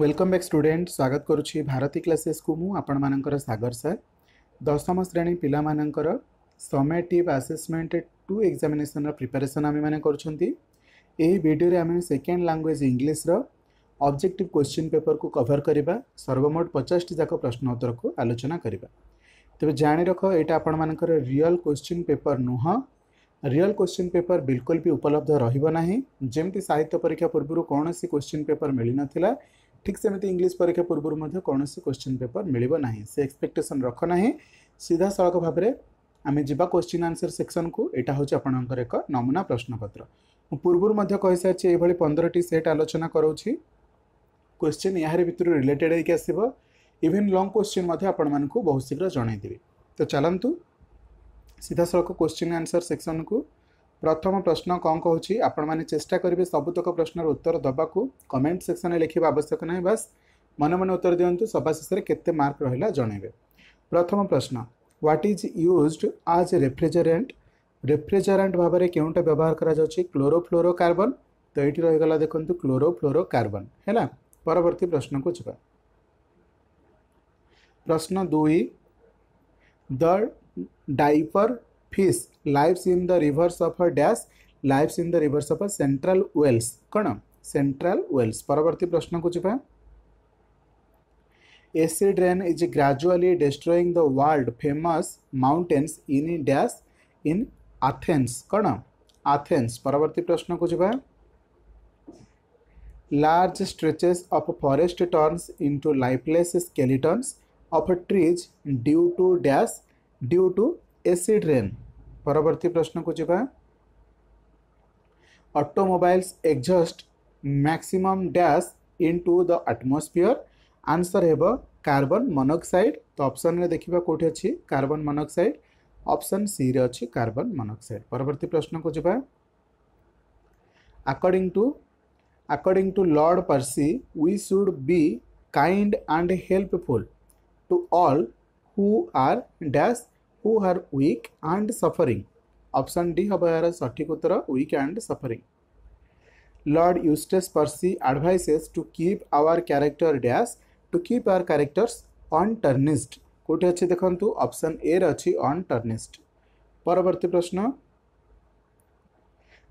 Welcome back student स्वागत करुच्ची Bharti classes को मुंह सागर सर दशम श्रेणी पिलार summative assessment two examination preparation आम मैंने करीडियो आम second language English objective question paper cover कभर करवा सर्वमोट पचास जाक प्रश्न उत्तर को आलोचना करवा तेज जाणि रख ये आपर रियल क्वेश्चन पेपर नुह रियल क्वेश्चन पेपर बिल्कुल भी उपलब्ध रही जमी साहित्य परीक्षा पूर्व कौन सी क्वेश्चन पेपर मिल ना ठीक सेमती इंग्लीश परीक्षा पूर्व कौन से क्वेश्चन पेपर मिले ना से एक्सपेक्टेसन रखना सीधा सड़क भाव में आम जा क्वेश्चन आनसर सेक्शन को यहाँ हूँ आपण नमूना प्रश्नपत्र पूर्व कही सारी यह पंद्रह सेट आलोचना कराऊँगी क्वेश्चन यार भितर रिलेटेड होवेन लंग क्वेश्चन आपण मैं बहुत शीघ्र जनईदेवि तो चलतु सीधा सड़क क्वेश्चन आनसर सेक्शन को ପ୍ରଥମ ପ୍ରଶ୍ନ କ'ଣ କହୁଛି ଆପଣମାନେ ଚେଷ୍ଟା କରିବେ ସବୁତକ ପ୍ରଶ୍ନର ଉତ୍ତର ଦେବାକୁ କମେଣ୍ଟ ସେକ୍ସନରେ ଲେଖିବା ଆବଶ୍ୟକ ନାହିଁ ବାସ୍ ମନେ ମନେ ଉତ୍ତର ଦିଅନ୍ତୁ ସଭା ଶେଷରେ କେତେ ମାର୍କ ରହିଲା ଜଣାଇବେ ପ୍ରଥମ ପ୍ରଶ୍ନ what is used as refrigerant refrigerant ଭାବରେ କେଉଁଟା ବ୍ୟବହାର କରାଯାଉଛି କ୍ଲୋରୋଫ୍ଲୋରୋ କାର୍ବନ୍ ତ ଏଇଠି ରହିଗଲା ଦେଖନ୍ତୁ କ୍ଲୋରୋଫ୍ଲୋରୋ କାର୍ବନ୍ ହେଲା ପରବର୍ତ୍ତୀ ପ୍ରଶ୍ନକୁ ଯିବା ପ୍ରଶ୍ନ ଦୁଇ the dipper fish live in the rivers of dash live in the rivers of central Wales कौन सेंट्रल वेल्स परवर्त प्रश्न को जी acid rain is gradually destroying the world famous mountains in dash in Athens कौन Athens परवर्त प्रश्न को जी large stretches of forest turns into lifeless skeletons of trees due to dash due to acid rain ପରବର୍ତ୍ତୀ ପ୍ରଶ୍ନକୁ ଯିବା automobiles exhaust maximum dash in to the atmosphere answer ହେବ carbon monoxide ତ ଅପସନ୍ରେ ଦେଖିବା କେଉଁଠି ଅଛି କାର୍ବନ୍ ମନୋକ୍ସାଇଡ଼୍ ଅପସନ୍ ସିରେ ଅଛି କାର୍ବନ୍ ମନୋକ୍ସାଇଡ଼୍ ପରବର୍ତ୍ତୀ ପ୍ରଶ୍ନକୁ ଯିବା according to according to Lord Percy we should be kind and helpful to all who are dash who are weak and suffering option D हम यार सठिक उत्तर weak and suffering Lord Eustace Percy advises to keep our character dash to keep our characters untarnished कौटे अच्छे देखते option A रही untarnished परवर्त प्रश्न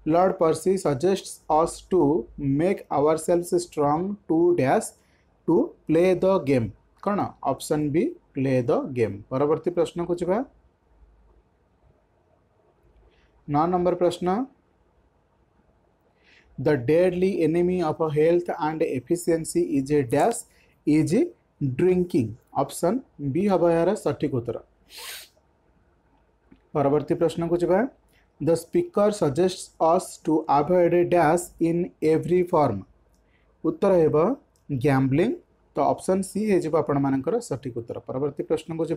Lord Percy suggest us to make our self strong to dash to play the game कौन option B play the game परवर्ती प्रश्न को जी नौ नंबर प्रश्न the deadly enemy of a health and efficiency is a dash is drinking option B हम यार सठिक उत्तर परवर्त प्रश्न को जी the speaker suggest us to avoid dash in every form उत्तर है गैम्बलिंग तो ऑप्शन सी होपण सठिक उत्तर परवर्त प्रश्न को जी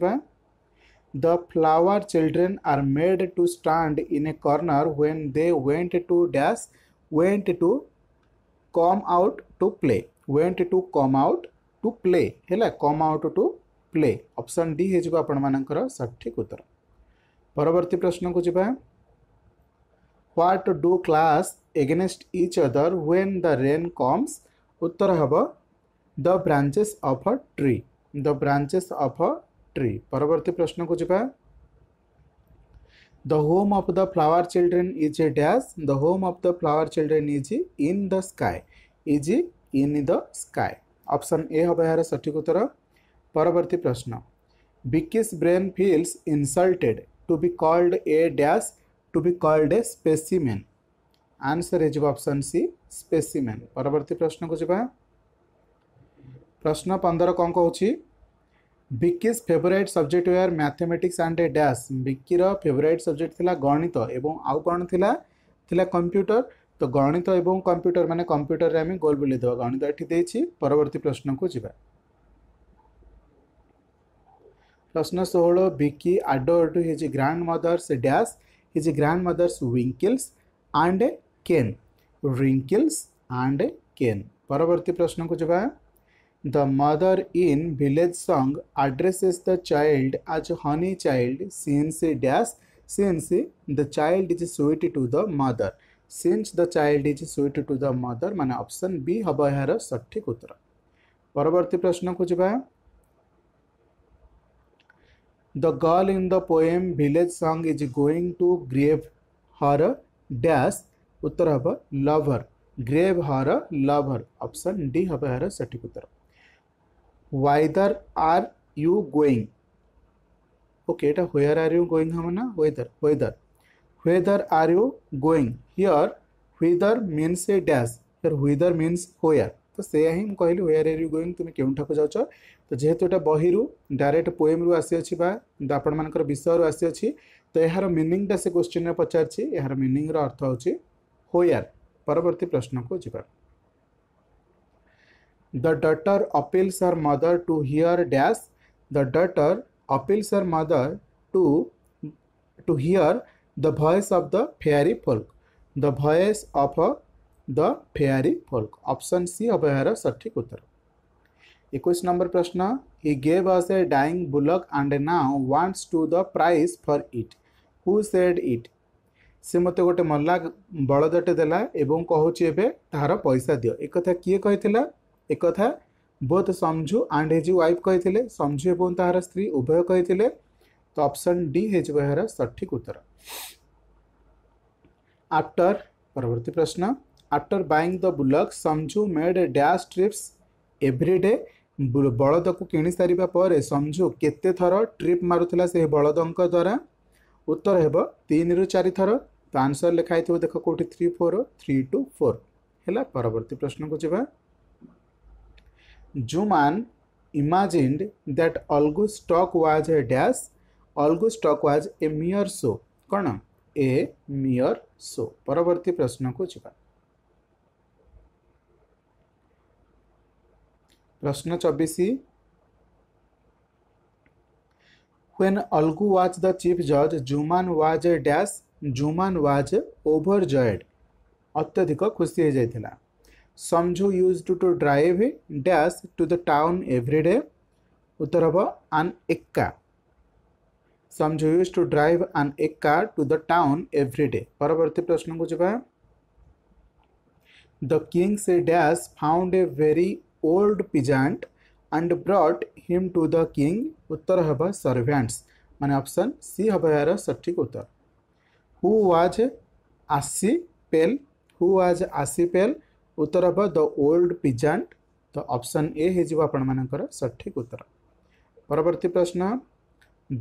the flower children are made to stand in a corner when they wait to dash wait to come out to play wait to come out to play है come out to play option D होपर सठिक उत्तर परवर्त प्रश्न को जी what do clash against each other when the rain comes उत्तर हम the branches of a tree the branches of a tree परवर्ती प्रश्न को जी the home of the flower children is a dash the home of the flower children is in the sky is in the sky option A हम यार सठिक उत्तर परवर्ती प्रश्न Vicky's brain feels insulted to be called a dash to be called a specimen answer हो C specimen परवर्त प्रश्न को जी प्रश्न पंदर कौन कौन Vicky's favourite subject were mathematics and a dash विकिर फेवरेट सब्जेक्ट था गणित आउ कौन थिला कंप्यूटर तो गणित एवं कंप्यूटर मैंने कंप्यूटर में गोल बुले दबा गणित ये परवर्त प्रश्न को जी प्रश्न षोह Vicky adored his grandmother's dash his grandmother's wrinkles and cane wrinkles and cane परवर्त प्रश्न को जी The mother in village song addresses the child as honey child since dash since the child is sweet to the mother. Since the child is sweet to the mother माने option B हब यार सठिक उत्तर परवर्ती प्रश्न को जावा The girl in the poem village song is going to grave her dash उत्तर हब lover grave her lover option D हब यार सठिक उत्तर ওয়াইদার আর ইউ গোয়িং ওকে এটা হোয়ার আর ইউ গোয়িং হবে না weather weather whether are you going here whether means a dash here whether means where ତ ସେଇଆ ହିଁ ମୁଁ କହିଲି ହୋୟାର ଏର୍ ୟୁ ଗୋଇଂ ତୁମେ କେଉଁଠାକୁ ଯାଉଛ ତ ଯେହେତୁ ଏଇଟା ବହିରୁ ଡାଇରେକ୍ଟ ପୋଏମ୍ରୁ ଆସିଅଛି ବା ଆପଣମାନଙ୍କର ବିଷୟରୁ ଆସିଅଛି ତ ଏହାର ମିନିଂଟା ସେ କୋଶ୍ଚିନ୍ରେ ପଚାରିଛି ଏହାର ମିନିଂର ଅର୍ଥ ହେଉଛି ହୋୟାର ପରବର୍ତ୍ତୀ ପ୍ରଶ୍ନକୁ ଯିବା The daughter appeals her mother to hear dash. The daughter appeals her mother to to hear the voice of the fairy folk. The voice of her, the fairy folk. Option C of her सठिक उत्तर. 21 number प्रश्न he gave us a dying bullock and now wants to the price for it. Who said it? ସେ ମୋତେ ଗୋଟେ ମଲା ବଳଦଟେ ଦେଲା ଏବଂ କହୁଛି ଏବେ ତାହାର ପଇସା ଦିଅ ଏକଥା କିଏ କହିଥିଲା ଏକଥା both Samjhu and his wife କହିଥିଲେ ସମଝୁ ଏବଂ ତାହାର ସ୍ତ୍ରୀ ଉଭୟ କହିଥିଲେ ତ ଅପସନ୍ ଡି ହେଇଯିବ ଏହାର ସଠିକ୍ ଉତ୍ତର ଆଫ୍ଟର ପରବର୍ତ୍ତୀ ପ୍ରଶ୍ନ after buying the bullock Samjhu made dash trips every day ବଳଦକୁ କିଣି ସାରିବା ପରେ ସମଝୁ କେତେ ଥର ଟ୍ରିପ୍ ମାରୁଥିଲା ସେହି ବଳଦଙ୍କ ଦ୍ୱାରା ଉତ୍ତର ହେବ ତିନିରୁ ଚାରି ଥର ତ ଆନ୍ସର୍ ଲେଖା ହେଇଥିବ ଦେଖ କେଉଁଠି three four three two four ହେଲା ପରବର୍ତ୍ତୀ ପ୍ରଶ୍ନକୁ ଯିବା Juman imagined that Olgo stock was a dash. Olgo stock was a mere show. कौन ए मियर सो परवर्ती प्रश्न को जी प्रश्न चौबीस When Algu was the chief judge, Juman was a dash. Juman was overjoyed. अत्यधिक खुशी हो जाता Samjhu used to to drive dash to the town every day उत्तर हम on ekka Samjhu used to drive on ekka to the town every day परवर्ती प्रश्न को जब द किंग से dash found a very old peasant and brought him to the king उत्तर हम servants मान ऑप्शन सी हम यार सठिक उत्तर हु वाज आसी पेल हु वाज आसी पेल उत्तर हम द ओल्ड पिजाट तो ऑप्शन ए हो सठिक उत्तर परवर्त प्रश्न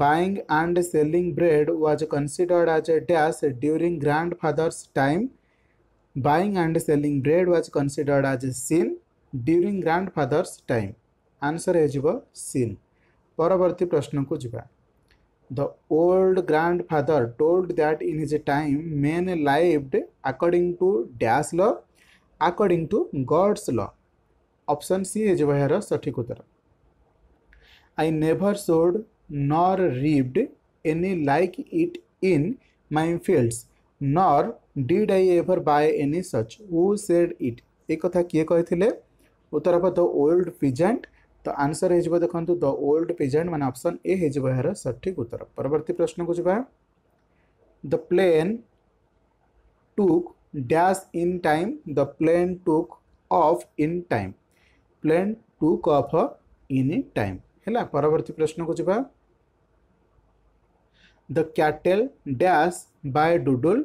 buying and selling bread was considered as a dash during grandfather's time buying and selling bread was considered as a sin during grandfather's time answer होन परवर्त प्रश्न को जी the old grandfather told that in his time men life according to dash ल according to god's law option c is ଏହାର ସଠିକ ଉତ୍ତର i never sowed nor reaped any like it in my fields nor did i ever buy any such who said it ଏ କଥା କିଏ କହିଥିଲେ ଉତ୍ତର ହେବ the old peasant ତ answer ହେଇଯିବ ଦେଖନ୍ତୁ ଦ ଓଲ୍ଡ ପିଜେଣ୍ଟ ମାନେ ଅପସନ୍ ଏ ହେଇଯିବ ଏହାର ସଠିକ ଉତ୍ତର ପରବର୍ତ୍ତୀ ପ୍ରଶ୍ନକୁ ଯିବା the plane took dash in time the plane took off in time plane took off in time ହେଲା ପରବର୍ତ୍ତୀ ପ୍ରଶ୍ନକୁ ଯିବା the cattle dash by Dudul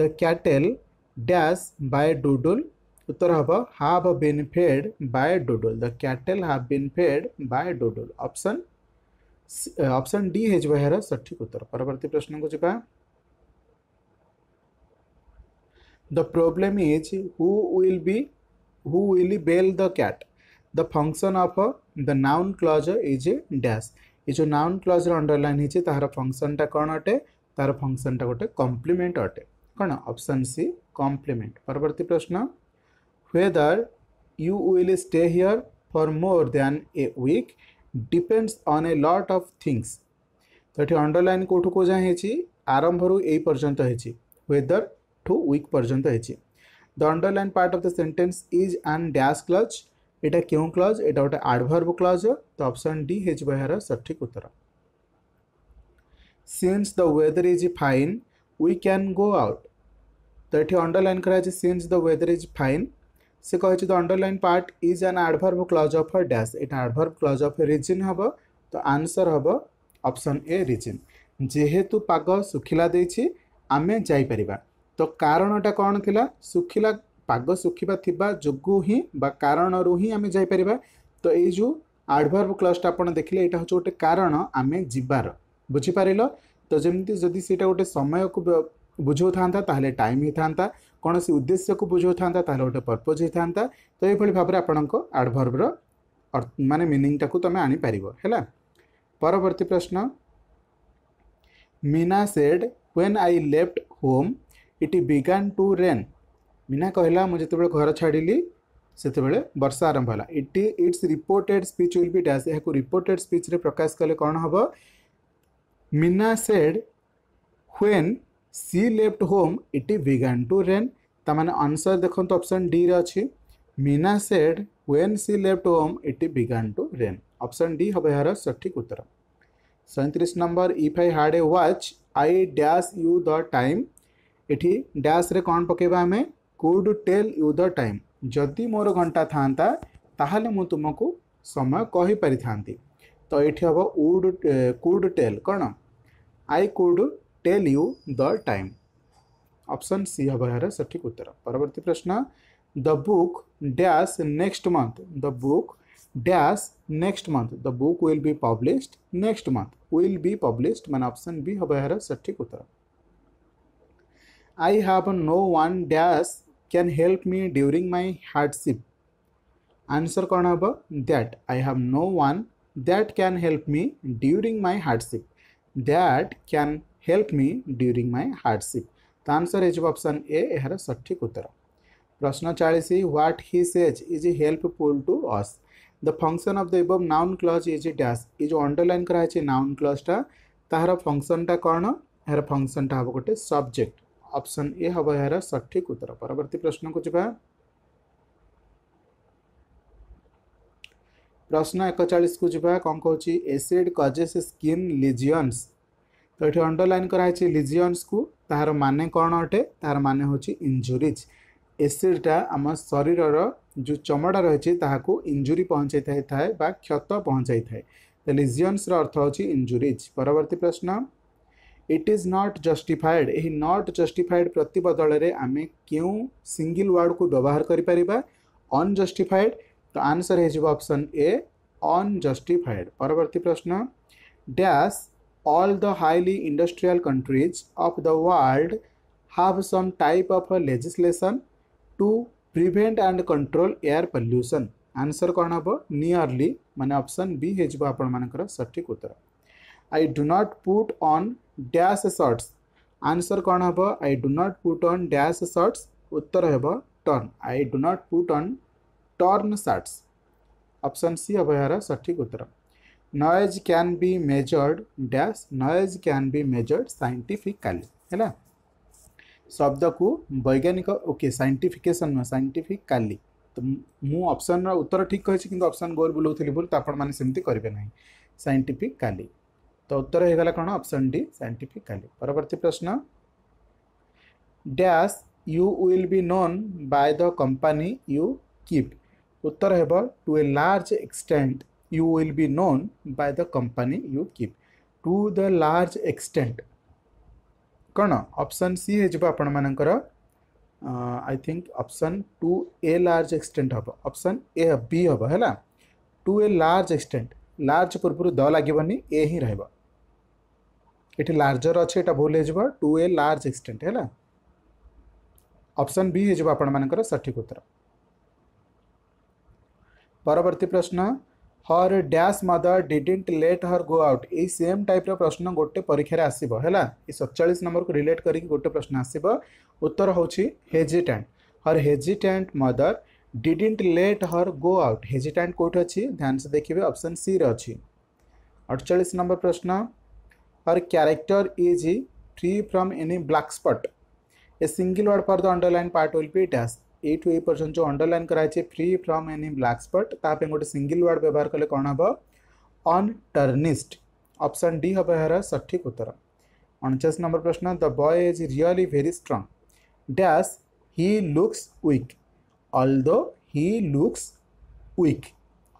the cattle dash by Dudul ଉତ୍ତର ହେବ have been fed by Dudul the cattle have been fed by Dudul option option D ହୋଇଯିବ ଏହାର ସଠିକ୍ ଉତ୍ତର ପରବର୍ତ୍ତୀ ପ୍ରଶ୍ନକୁ ଯିବା the problem is who will be who will bail the cat the function of the noun clause is dash ये जो noun clause underline होती तार फंक्शनटा कौन अटे तार फंक्शनटा गोटे कम्प्लीमेंट अटे कौन ऑप्शन सी कम्प्लीमेंट परवर्त प्रश्न whether you will stay here for more than a week depends on a lot of things तो ये अंडरलाइन कौटू कौ जाए आरंभ रू ए पर्यंत होवेदर ଠୁ ୱିକ୍ ପର୍ଯ୍ୟନ୍ତ ହେଇଛି the underline part of the sentence is an dash clause এটা কেউ ক্লজ এটা গোটে আডভর্ব ক্লজ তো অপশন ডি হয়ে এর সঠিক উত্তর since the weather is fine we can go out তো এটি অন্ডরলাইন করা হয়েছে since the weather is fine সে কে the underline part is an adverb clause of a dash এটা আডভর্ব ক্লজ অফ রিজিন হব তো আনসর হব অপশন এ রিজিন যেহেতু পাগ শুখিলা দিয়েছি আমি যাইপারিবা ତ କାରଣଟା କ'ଣ ଥିଲା ଶୁଖିଲା ପାଗ ଶୁଖିବା ଥିବା ଯୋଗୁଁ ହିଁ ବା କାରଣରୁ ହିଁ ଆମେ ଯାଇପାରିବା ତ ଏଇ ଯେଉଁ ଆଡ଼ଭର୍ବ କ୍ଲଜ୍ଟା ଆପଣ ଦେଖିଲେ ଏଇଟା ହେଉଛି ଗୋଟେ କାରଣ ଆମେ ଯିବାର ବୁଝିପାରିଲ ତ ଯେମିତି ଯଦି ସେଇଟା ଗୋଟେ ସମୟକୁ ବୁଝାଉଥାନ୍ତା ତାହେଲେ ଟାଇମ୍ ହେଇଥାନ୍ତା କୌଣସି ଉଦ୍ଦେଶ୍ୟକୁ ବୁଝାଉଥାନ୍ତା ତାହେଲେ ଗୋଟେ ପର୍ପୋଜ୍ ହେଇଥାନ୍ତା ତ ଏଇଭଳି ଭାବରେ ଆପଣଙ୍କ ଆଡ଼ଭର୍ବର ମାନେ ମିନିଂଟାକୁ ତୁମେ ଆଣିପାରିବ ହେଲା ପରବର୍ତ୍ତୀ ପ୍ରଶ୍ନ Meena said when I left home it began to rain Meena କହିଲା ମୁଁ ଯେତେବେଳେ ଘର ଛାଡ଼ିଲି ସେତେବେଳେ ବର୍ଷା ଆରମ୍ଭ ହେଲା it it's reported speech will be dash ଏହାକୁ ରିପୋର୍ଟେଡ୍ ସ୍ପିଚ୍ରେ ପ୍ରକାଶ କଲେ କ'ଣ ହେବ Meena said when she left home it began to rain ତାମାନେ ଆନ୍ସର୍ ଦେଖନ୍ତୁ ଅପସନ୍ ଡିରେ ଅଛି Meena said when she left home it began to rain option D ହେବ ଏହାର ସଠିକ୍ ଉତ୍ତର ସଇଁତିରିଶ number if I had a watch I dash you the time इटी डैश्रे कौन पकेबा आम could tell you the time जदि मोर घंटा था तुमको समय कहीपर था तो ये हम उड कुड टेल कौन I could tell you the time option C हम यार सठिक उत्तर परवर्ती प्रश्न the book dash next month the book dash next month the book will be published next month will be published मैंने ऑप्शन बी हम यार सठिक उत्तर I have no one dash can help me during my hardship. Answer कौन हम that I have no one that can help me during my hardship. That can help me during my hardship. तो answer है option A यार सठिक उत्तर प्रश्न चालीस what he says is helpful to us the function of the above noun clause is dash ये जो underline कराई नाउन क्लजटा तार फंक्शनटा कौन यार फंक्शनटा हम गोटे सब्जेक्ट ଅପସନ୍ ଏ ହେବ ଏହାର ସଠିକ୍ ଉତ୍ତର ପରବର୍ତ୍ତୀ ପ୍ରଶ୍ନକୁ ଯିବା ପ୍ରଶ୍ନ ଏକଚାଳିଶକୁ ଯିବା କ'ଣ କହୁଛି ଏସିଡ୍ କଜେସ୍ ସ୍କିନ୍ ଲିଜିଅନ୍ସ ତ ଏଠି ଅଣ୍ଡରଲାଇନ୍ କରାହେଇଛି ଲିଜିଅନ୍ସକୁ ତାହାର ମାନେ କ'ଣ ଅଟେ ତାହାର ମାନେ ହେଉଛି ଇଞ୍ଜୁରିଜ୍ ଏସିଡ଼୍ଟା ଆମ ଶରୀରର ଯେଉଁ ଚମଡ଼ା ରହିଛି ତାହାକୁ ଇଞ୍ଜୁରି ପହଞ୍ଚାଇଥାଏ ଥାଏ ବା କ୍ଷତ ପହଞ୍ଚାଇଥାଏ ତ ଲିଜିଅନ୍ସର ଅର୍ଥ ହେଉଛି ଇଞ୍ଜୁରିଜ୍ ପରବର୍ତ୍ତୀ ପ୍ରଶ୍ନ इट इज नॉट जस्टिफाइड यही नॉट जस्टिफाइड प्रति बदल आम क्यों सिंगल वर्ड को व्यवहार करजस्टिफाइड तो आंसर होप्शन ए अनजस्टिफाइड परवर्त प्रश्न dash all the highly industrial countries of the world have some type of legislation to prevent and control air pollution answer कौन हम नियरली मान अपसन बी हो सठिक उत्तर I do not put on dash shirts answer कौन हम I do not put on dash shirts उत्तर हे torn I do not put on torn shirts option C हम यार सठिक उत्तर noise can be measured dash noise can be measured scientifically है शब्द को वैज्ञानिक ओके सैंटिफिकेसन नुह सैंटीफिकाली तो मुझन रुत ठीक कहे गोल बुलाऊ थी भूल तो आपने करेंगे ना सैंटीफिकाली तो उत्तर हो गला कौन अपसन डी सैंटीफिकाली परवर्त प्रश्न dash you will be known by the company you keep उत्तर हे to a large extent you will be known by the company you keep to the large extent कौन ऑप्शन सी हो I think option to a large extent हम option A B हम है to a large extent large पूर्व द लगे ए ही रहा এটি লার্জর অছে এটা ভুল হয়ে টু এ লার্জ এক্সটেন্ট হল অপশন বি হয়ে যাব আপনার সঠিক উত্তর পরবর্তী প্রশ্ন her dash mother didn't let her go out এই সেম টাইপ্র প্রশ্ন গোটে পরীক্ষার আসব হল এই সতচাশ নম্বরক রিলেট করি গোটে প্রশ্ন আসব উত্তর হচ্ছে hesitant her hesitant mother didn't let her go out hesitant কোটি অছি ধ্যান সে দেখবে অপশন সি রে অছি অড়চাশ নম্বর প্রশ্ন her character is free from any black spot a single word for the underline part will be dash A टू ए पर्यटन जो अंडरलाइन कराई free from any black spot ताप गोटे सिंगल वार्ड व्यवहार कले कौन हम अनटर्निस्ट ऑप्शन डी हम यार सठिक उत्तर अणचाश नंबर प्रश्न the boy is really very strong dash he looks weak although he looks weak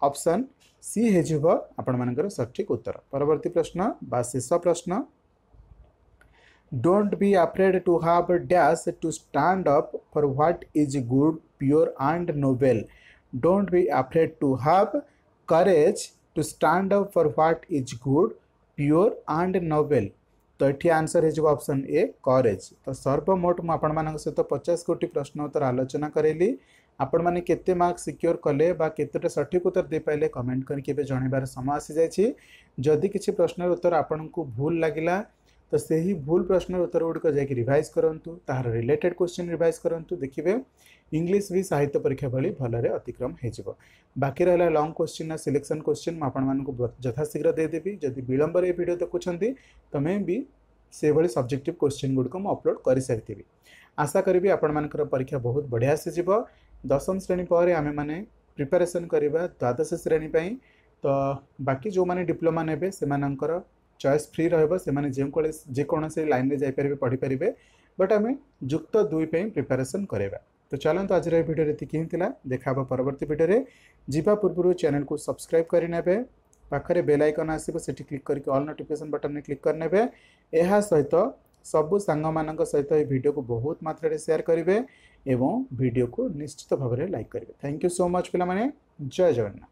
option C ହେବ ଆପଣମାନଙ୍କର ସଠିକ୍ ଉତ୍ତର ପରବର୍ତ୍ତୀ ପ୍ରଶ୍ନ ବା ଶେଷ ପ୍ରଶ୍ନ don't be afraid to have dash to stand up for what is good pure and noble don't be afraid to have courage to stand up for what is good pure and noble ତ ଏଠି answer ହେଇଯିବ option A courage ତ ସର୍ବମୋଟ ମୁଁ ଆପଣମାନଙ୍କ ସହିତ ପଚାଶ କୋଟି ପ୍ରଶ୍ନ ଉତ୍ତର ଆଲୋଚନା କରେଇଲି आपण मैंने के मार्क्स सिक्योर कले कतोटे सठिक उत्तर दे पारे कमेंट करके जन समय आसी जाए किसी प्रश्नर उत्तर आपण को भूल लगला तो से ही भूल प्रश्न उत्तर गुड़क जा रिभाइज करूँ तहार रिलेटेड क्वेश्चन रिभाइज करूँ देखिए इंग्लीश भी साहित्य परीक्षा भाई भल्द अतिक्रम हो बाकी रहा लंग क्वेश्चन ना सिलेक्शन क्वेश्चन मुझे यथाशीघ्र देदेवी जदि विलंबर ये भिड देखुंत तुम्हें भी से भाई सब्जेक्टिव क्वेश्चन गुड़क अपलोड कर सारी आशा करी आपण मर परीक्षा बहुत बढ़िया से ଦଶମ ଶ୍ରେଣୀ ପରେ ଆମେମାନେ ପ୍ରିପାରେସନ୍ କରିବା ଦ୍ୱାଦଶ ଶ୍ରେଣୀ ପାଇଁ ତ ବାକି ଯେଉଁମାନେ ଡିପ୍ଲୋମା ନେବେ ସେମାନଙ୍କର ଚଏସ୍ ଫ୍ରି ରହିବ ସେମାନେ ଯେକୌଣସି ଯେକୌଣସି ଲାଇନ୍ରେ ଯାଇପାରିବେ ପଢ଼ିପାରିବେ ବଟ୍ ଆମେ ଯୁକ୍ତ ଦୁଇ ପାଇଁ ପ୍ରିପାରେସନ୍ କରିବା ତ ଚାଲନ୍ତୁ ଆଜିର ଏ ଭିଡ଼ିଓରେ ଏତିକି ହିଁ ଥିଲା ଦେଖାହେବ ପରବର୍ତ୍ତୀ ଭିଡ଼ିଓରେ ଯିବା ପୂର୍ବରୁ ଚ୍ୟାନେଲ୍କୁ ସବସ୍କ୍ରାଇବ୍ କରିନେବେ ପାଖରେ ବେଲ୍ ଆଇକନ୍ ଆସିବ ସେଠି କ୍ଲିକ୍ କରିକି ଅଲ୍ ନୋଟିଫିକେସନ୍ ବଟନ୍ରେ କ୍ଲିକ୍ କରିନେବେ ଏହା ସହିତ ସବୁ ସାଙ୍ଗମାନଙ୍କ ସହିତ ଏହି ଭିଡ଼ିଓକୁ ବହୁତ ମାତ୍ରାରେ ସେୟାର କରିବେ एवं वीडियो को निश्चित ভাবে লাইক করি থ্যাংক ইউ সো মাচ ফিলা মানে জয় জয় না